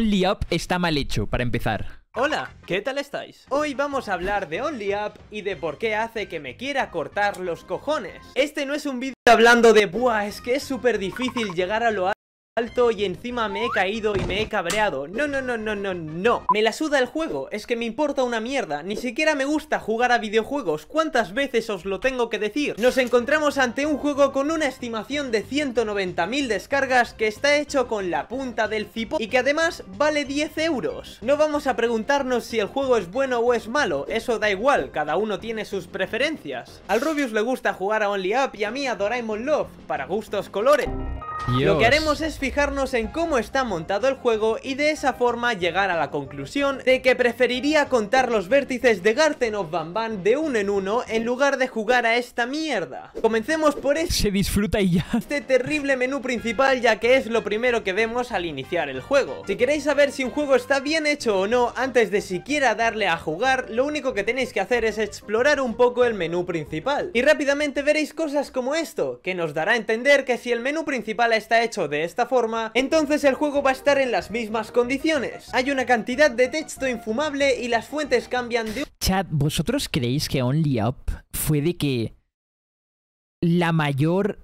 Only Up está mal hecho, para empezar. Hola, ¿qué tal estáis? Hoy vamos a hablar de Only Up y de por qué hace que me quiera cortar los cojones. Este no es un vídeo hablando de, buah, es que es súper difícil llegar a lo alto y encima me he caído y me he cabreado No, no, no, no, no, no Me la suda el juego, es que me importa una mierda Ni siquiera me gusta jugar a videojuegos ¿Cuántas veces os lo tengo que decir? Nos encontramos ante un juego con una estimación de 190.000 descargas Que está hecho con la punta del cipo Y que además vale 10 euros No vamos a preguntarnos si el juego es bueno o es malo Eso da igual, cada uno tiene sus preferencias Al Rubius le gusta jugar a Only Up y a mí a Doraemon Love Para gustos colores lo que haremos es fijarnos en cómo está montado el juego y de esa forma llegar a la conclusión de que preferiría contar los vértices de Garten of van de uno en uno en lugar de jugar a esta mierda. Comencemos por disfruta Este terrible menú principal ya que es lo primero que vemos al iniciar el juego. Si queréis saber si un juego está bien hecho o no, antes de siquiera darle a jugar, lo único que tenéis que hacer es explorar un poco el menú principal. Y rápidamente veréis cosas como esto, que nos dará a entender que si el menú principal está hecho de esta forma, entonces el juego va a estar en las mismas condiciones. Hay una cantidad de texto infumable y las fuentes cambian de... Chat, ¿vosotros creéis que Only Up fue de que la mayor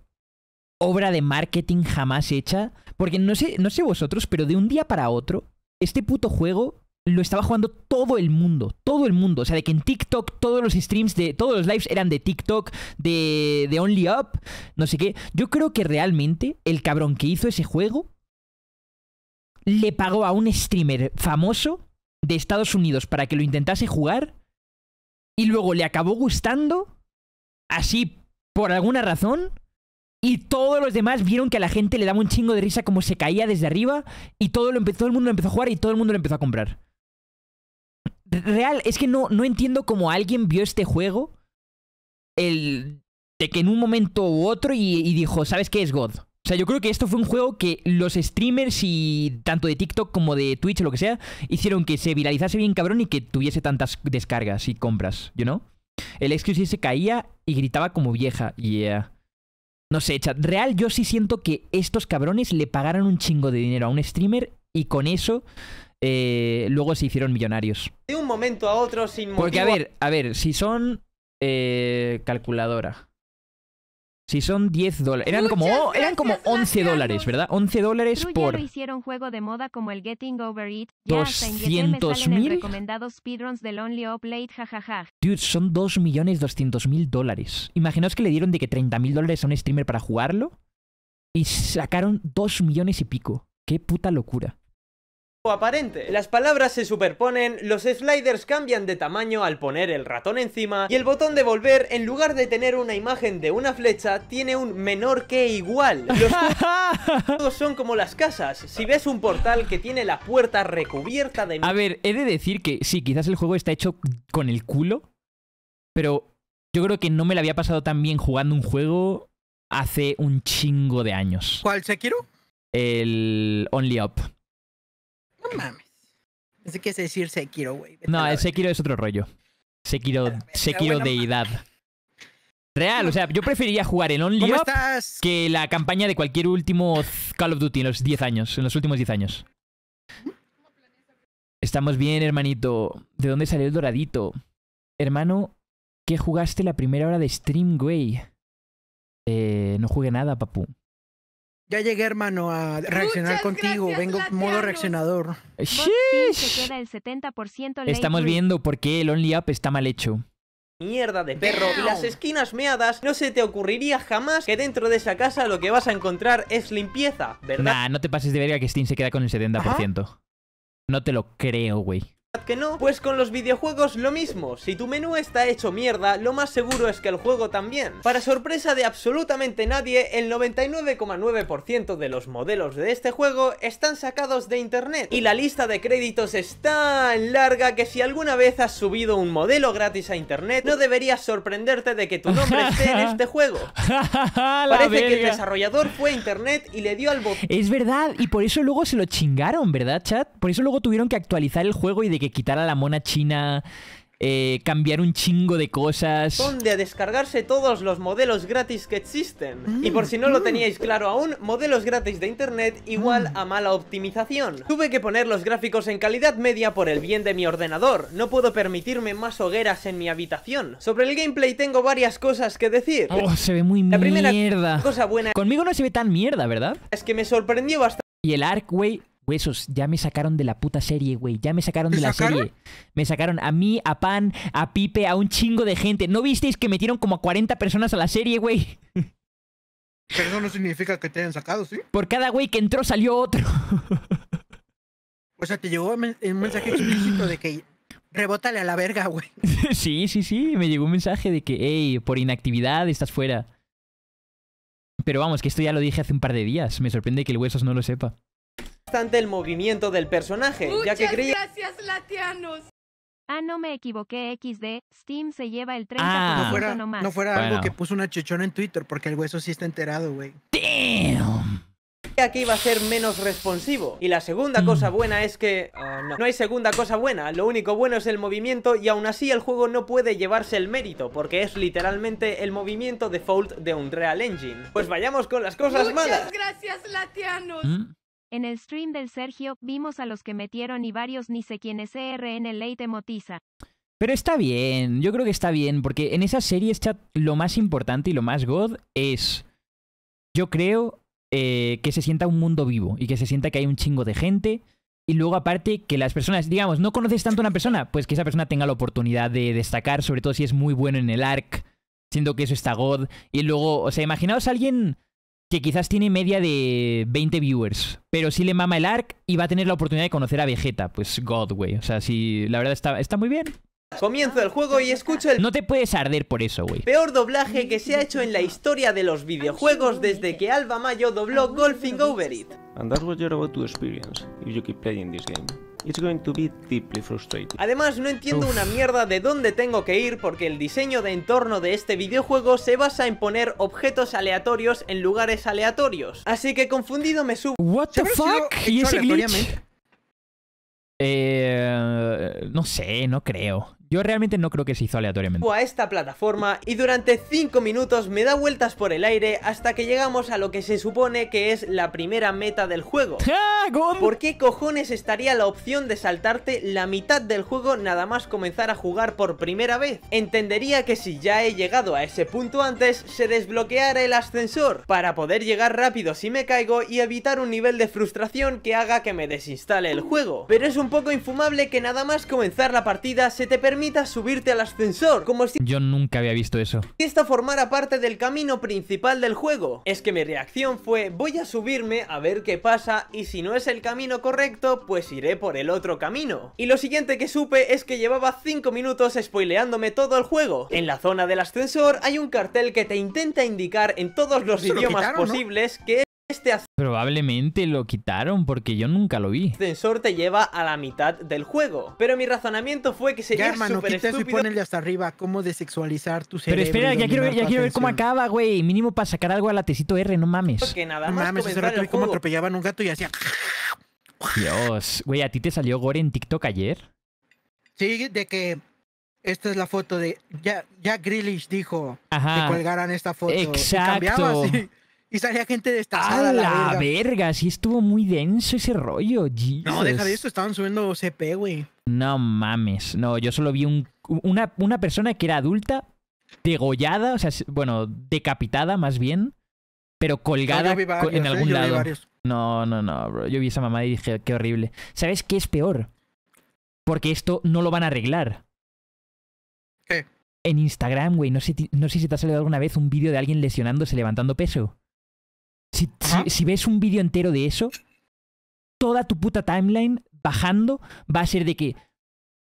obra de marketing jamás hecha? Porque no sé, no sé vosotros, pero de un día para otro, este puto juego lo estaba jugando todo el mundo, todo el mundo. O sea, de que en TikTok todos los streams de todos los lives eran de TikTok, de, de Only Up, no sé qué. Yo creo que realmente el cabrón que hizo ese juego le pagó a un streamer famoso de Estados Unidos para que lo intentase jugar y luego le acabó gustando, así por alguna razón. Y todos los demás vieron que a la gente le daba un chingo de risa como se caía desde arriba y todo, lo empezó, todo el mundo lo empezó a jugar y todo el mundo lo empezó a comprar real, es que no, no entiendo cómo alguien vio este juego. El, de que en un momento u otro y, dijo, ¿sabes qué es God? O sea, yo creo que esto fue un juego que los streamers y tanto de TikTok como de Twitch o lo que sea, hicieron que se viralizase bien cabrón y que tuviese tantas descargas y compras, you know? El excuse se caía y gritaba como vieja. Yeah. No sé, chat. Real, yo sí siento que estos cabrones le pagaron un chingo de dinero a un streamer y con eso eh, luego se hicieron millonarios. De un momento a otro, sin motivo. Porque, a ver, a ver, si son. Eh, calculadora. Si son 10 dólares. Eran como, eran como 11 dólares, ¿verdad? 11 dólares por. Lo hicieron juego de moda como el Getting Over It. mil. Dude, son 2.200.000 millones mil dólares. Imaginaos que le dieron de que 30.000 mil dólares a un streamer para jugarlo. Y sacaron 2 millones y pico. Qué puta locura aparente. Las palabras se superponen, los sliders cambian de tamaño al poner el ratón encima y el botón de volver, en lugar de tener una imagen de una flecha, tiene un menor que igual. Los juegos son como las casas. Si ves un portal que tiene la puerta recubierta de... A ver, he de decir que sí, quizás el juego está hecho con el culo, pero yo creo que no me lo había pasado tan bien jugando un juego hace un chingo de años. ¿Cuál, quiero? El Only Up. No mames. que es decir Sekiro, güey. No, el Sekiro es otro rollo. Sekiro, deidad. Real, o sea, yo preferiría jugar el Only que la campaña de cualquier último Call of Duty en los 10 años, en los últimos 10 años. Estamos bien, hermanito. ¿De dónde salió el doradito? Hermano, ¿qué jugaste la primera hora de stream, güey? Eh, no jugué nada, papu. Ya llegué, hermano, a reaccionar contigo. Vengo en modo reaccionador. Estamos viendo por qué el Only Up está mal hecho. Mierda de perro y las esquinas meadas No se te ocurriría jamás que dentro de esa casa Lo que vas a encontrar es limpieza ¿Verdad? Nah, no te pases de verga que Steam se queda con el 70% No te lo creo, güey que no, pues con los videojuegos lo mismo, si tu menú está hecho mierda, lo más seguro es que el juego también. Para sorpresa de absolutamente nadie, el 99,9% de los modelos de este juego están sacados de internet, y la lista de créditos es tan larga que si alguna vez has subido un modelo gratis a internet, no deberías sorprenderte de que tu nombre esté en este juego. Parece que el desarrollador fue a internet y le dio al botón. Es verdad, y por eso luego se lo chingaron, ¿verdad, chat? Por eso luego tuvieron que actualizar el juego y de que quitar a la mona china, eh, cambiar un chingo de cosas. Donde a descargarse todos los modelos gratis que existen. y por si no lo mm. teníais claro aún, modelos gratis de internet igual mm. a mala optimización. Tuve que poner los gráficos en calidad media por el bien de mi ordenador. No puedo permitirme más hogueras en mi habitación. Sobre el gameplay tengo varias cosas que decir. Oh, se ve muy La primera cosa buena. Conmigo no se ve tan mierda, ¿verdad? Es que me sorprendió bastante. Y el arcway... Huesos, ya me sacaron de la puta serie, güey. Ya me sacaron de la serie. Me sacaron a mí, a Pan, a Pipe, a un chingo de gente. ¿No visteis que metieron como a 40 personas a la serie, güey? Pero eso no significa que te hayan sacado, ¿sí? Por cada güey que entró salió otro. O sea, te llegó el mensaje explícito de que rebótale a la verga, güey. Sí, sí, sí. Me llegó un mensaje de que, hey, por inactividad estás fuera. Pero vamos, que esto ya lo dije hace un par de días. Me sorprende que el Huesos no lo sepa el movimiento del personaje, ya que gracias, latianos! Ah, no me equivoqué, XD. Steam se lleva el 30% ah. no fuera, No fuera algo que puso una chichona en Twitter, porque el hueso sí está enterado, güey. ¡Damn! que a ser menos responsivo. Y la segunda cosa mm. buena es que... Ah, no. hay segunda cosa buena, lo único bueno es el movimiento y aún así el juego no puede llevarse el mérito, porque es literalmente el movimiento default de Unreal Engine. Pues vayamos con las cosas malas. gracias, latianos. Mm. En el stream del Sergio, vimos a los que metieron y varios ni sé quiénes el Leite Motiza. Pero está bien, yo creo que está bien, porque en esa serie chat, lo más importante y lo más god es, yo creo, eh, que se sienta un mundo vivo y que se sienta que hay un chingo de gente. Y luego aparte que las personas, digamos, no conoces tanto a una persona, pues que esa persona tenga la oportunidad de destacar, sobre todo si es muy bueno en el arc, siendo que eso está god. Y luego, o sea, imaginaos a alguien que quizás tiene media de 20 viewers, pero si le mama el arc y va a tener la oportunidad de conocer a Vegeta, pues God, güey. O sea, si la verdad está, está muy bien. Comienzo el juego y escucho el... No te puedes arder por eso, güey. Peor doblaje que se ha hecho en la historia de los videojuegos desde que Alba Mayo dobló Golfing Over It. Además, no entiendo una mierda de dónde tengo que ir porque el diseño de entorno de este videojuego se basa en poner objetos aleatorios en lugares aleatorios. Así que confundido me subo. What the fuck? ¿Y ese glitch? Eh, no sé, no creo. Yo realmente no creo que se hizo aleatoriamente. A esta plataforma y durante 5 minutos me da vueltas por el aire hasta que llegamos a lo que se supone que es la primera meta del juego. ¿Por qué cojones estaría la opción de saltarte la mitad del juego nada más comenzar a jugar por primera vez? Entendería que si ya he llegado a ese punto antes, se desbloqueara el ascensor para poder llegar rápido si me caigo y evitar un nivel de frustración que haga que me desinstale el juego. Pero es un poco infumable que nada más comenzar la partida se te permite subirte al ascensor, como si... Yo nunca había visto eso. esto formara parte del camino principal del juego. Es que mi reacción fue, voy a subirme a ver qué pasa y si no es el camino correcto, pues iré por el otro camino. Y lo siguiente que supe es que llevaba 5 minutos spoileándome todo el juego. En la zona del ascensor hay un cartel que te intenta indicar en todos los idiomas posibles que este Probablemente lo quitaron porque yo nunca lo vi. El sensor te lleva a la mitad del juego. Pero mi razonamiento fue que sería súper estúpido. y hasta arriba cómo desexualizar tu cerebro. Pero espera, ya quiero ver, cómo acaba, güey. Mínimo para sacar algo al latecito R, no mames. Porque nada más mames, ese rato vi cómo atropellaban un gato y hacía... Dios. Güey, ¿a ti te salió gore en TikTok ayer? Sí, de que esta es la foto de. Ya, ya dijo que colgaran esta foto. Exacto. así y salía gente destazada. ¡A la, verga! Sí estuvo muy denso ese rollo, No, deja de esto estaban subiendo CP, güey. No mames, no, yo solo vi un, una, una persona que era adulta, degollada, o sea, bueno, decapitada más bien, pero colgada en eh, algún lado. No, no, no, bro. Yo vi esa mamá y dije, qué horrible. ¿Sabes qué es peor? Porque esto no lo van a arreglar. ¿Qué? En Instagram, güey, no sé, no sé si te ha salido alguna vez un vídeo de alguien lesionándose levantando peso. Si, ves un vídeo entero de eso, toda tu puta timeline bajando va a ser de que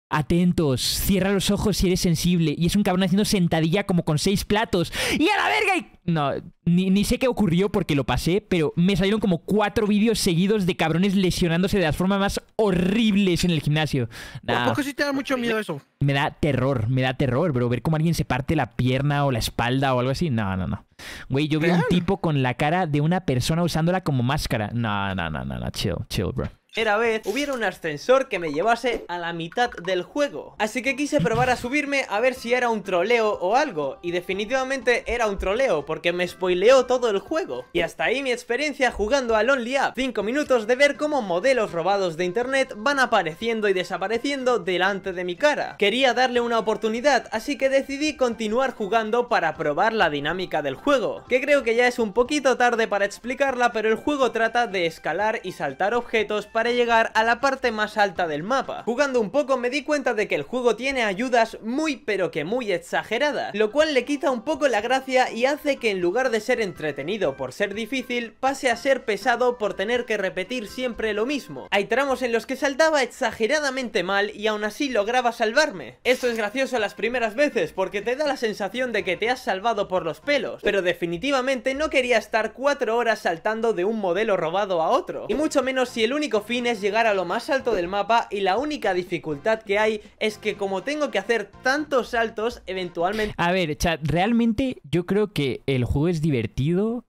Atentos, cierra los ojos si eres sensible. Y es un cabrón haciendo sentadilla como con seis platos. ¡Y a la verga! Y... No, ni, ni, sé qué ocurrió porque lo pasé, pero me salieron como cuatro vídeos seguidos de cabrones lesionándose de las formas más horribles en el gimnasio. Tampoco ¿Por te da mucho miedo eso? Me da terror, me da terror, bro. Ver cómo alguien se parte la pierna o la espalda o algo así. No, no, no. Güey, yo veo un tipo con la cara de una persona usándola como máscara. No, no, no, no, no. Chill, chill, bro era vez hubiera un ascensor que me llevase a la mitad del juego. Así que quise probar a subirme a ver si era un troleo o algo, y definitivamente era un troleo porque me spoileó todo el juego. Y hasta ahí mi experiencia jugando al Only Up, 5 minutos de ver cómo modelos robados de internet van apareciendo y desapareciendo delante de mi cara. Quería darle una oportunidad, así que decidí continuar jugando para probar la dinámica del juego, que creo que ya es un poquito tarde para explicarla, pero el juego trata de escalar y saltar objetos para llegar a la parte más alta del mapa. Jugando un poco me di cuenta de que el juego tiene ayudas muy pero que muy exageradas, lo cual le quita un poco la gracia y hace que en lugar de ser entretenido por ser difícil, pase a ser pesado por tener que repetir siempre lo mismo. Hay tramos en los que saltaba exageradamente mal y aún así lograba salvarme. Esto es gracioso las primeras veces porque te da la sensación de que te has salvado por los pelos, pero definitivamente no quería estar cuatro horas saltando de un modelo robado a otro, y mucho menos si el único es llegar a lo más alto del mapa y la única dificultad que hay es que como tengo que hacer tantos saltos, eventualmente... A ver, chat, realmente yo creo que el juego es divertido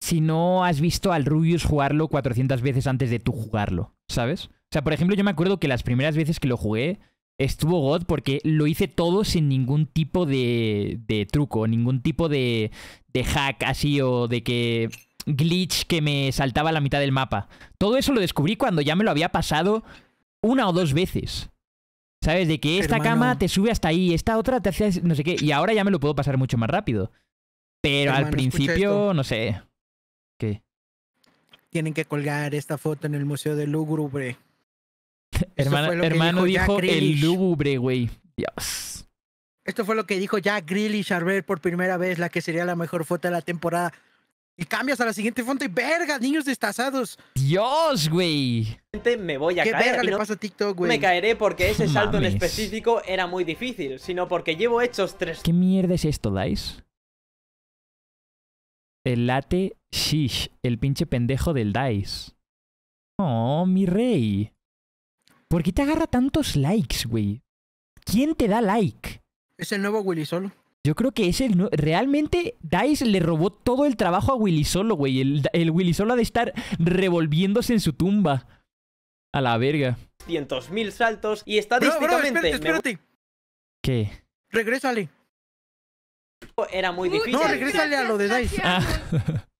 si no has visto al Rubius jugarlo 400 veces antes de tú jugarlo, ¿sabes? O sea, por ejemplo, yo me acuerdo que las primeras veces que lo jugué estuvo God porque lo hice todo sin ningún tipo de, de truco, ningún tipo de, de hack así o de que glitch que me saltaba a la mitad del mapa. Todo eso lo descubrí cuando ya me lo había pasado una o dos veces. ¿Sabes? De que esta cama te sube hasta ahí, esta otra te hace no sé qué. Y ahora ya me lo puedo pasar mucho más rápido. Pero al principio, no sé. ¿Qué? Tienen que colgar esta foto en el Museo del Lúgubre. hermano, dijo, el lúgubre, güey. Dios. Esto fue lo que dijo ya Grilly Charbert por primera vez la que sería la mejor foto de la temporada cambias a la siguiente fonte y verga, niños destazados. Dios, güey. Me voy a ¿Qué caer. no le pasa a TikTok, güey? Me caeré porque ese salto en específico era muy difícil, sino porque llevo hechos tres. ¿Qué mierda es esto, Dice? El late Shish, el pinche pendejo del Dice. Oh, mi rey. ¿Por qué te agarra tantos likes, güey? ¿Quién te da like? Es el nuevo Willy Solo. Yo creo que ese realmente Dice le robó todo el trabajo a Willy Solo, güey. El, Willy Solo ha de estar revolviéndose en su tumba. A la verga. Cientos mil saltos y estadísticamente. No, bro, espérate, espérate. ¿Qué? Regrésale. Era muy difícil. No, regrésale a lo de Dice. Ah.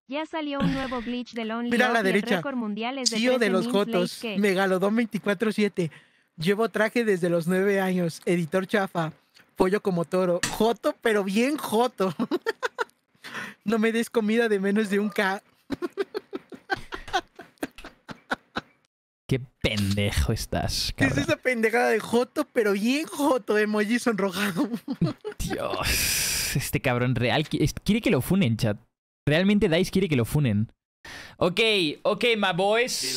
Ya salió un nuevo glitch del Only Mira a la derecha. de, de los Jotos. Megalodon 24-7. Llevo traje desde los 9 años. Editor chafa pollo como toro. Joto, pero bien joto. No me des comida de menos de un K. Qué pendejo estás. Cabrón. Es esa pendejada de Joto, pero bien Joto, emoji sonrojado. Dios, este cabrón real quiere que lo funen, chat. Realmente Dice quiere que lo funen. Ok, ok, my boys.